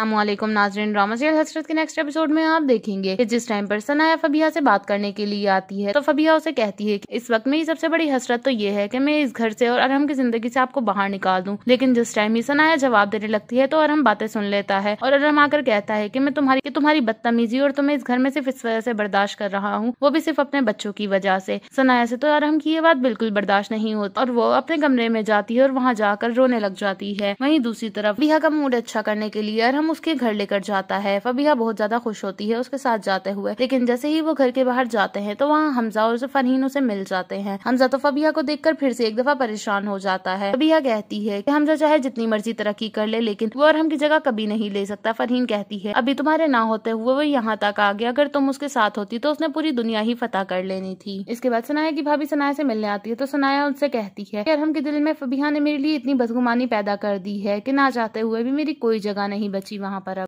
Aslam नाजरन drama serial हसरत के next episode में आप देखेंगे कि जिस टाइम पर सनाया फबिया से बात करने के लिए आती है तो फबिया उसे कहती है कि इस वक्त मेरी सबसे बड़ी हसरत तो ये है कि मैं इस घर से और अरहम की जिंदगी से आपको बाहर निकाल दूं लेकिन जिस टाइम ही सनाया जवाब देने लगती है तो अरहम बातें सुन लेता है और अरहम आकर कहता है की मैं तुम्हारी तुम्हारी बदतमीजी और तुम्हें इस घर में सिर्फ इस वजह से बर्दाश्त कर रहा हूँ वो भी सिर्फ अपने बच्चों की वजह से सनाया से तो अरहम की ये बात बिल्कुल बर्दाश्त नहीं होती और वो अपने कमरे में जाती है और वहाँ जाकर रोने लग जाती है वही दूसरी तरफ बिया का मूड अच्छा करने के लिए अरहम उसके घर लेकर जाता है फबीहा बहुत ज्यादा खुश होती है उसके साथ जाते हुए लेकिन जैसे ही वो घर के बाहर जाते हैं तो वहाँ हमजा और फरहीन उसे मिल जाते हैं हमजा तो फबीहा को देखकर फिर से एक दफा परेशान हो जाता है फबीहा कहती है की हमजा चाहे जितनी मर्जी तरक्की कर ले लेकिन वो और हम की जगह कभी नहीं ले सकता फरहीन कहती है अभी तुम्हारे ना होते हुए वो यहाँ तक आ गया अगर तुम उसके साथ होती तो उसने पूरी दुनिया ही फतेह कर लेनी थी इसके बाद सुनाया की भाभी सनाया से मिलने आती है तो सुनाया उनसे कहती है कि अरहम के दिल में फबीहा ने मेरे लिए इतनी बदगुमानी पैदा कर दी है कि ना चाहते हुए भी मेरी कोई जगह नहीं बची वहाँ पर अब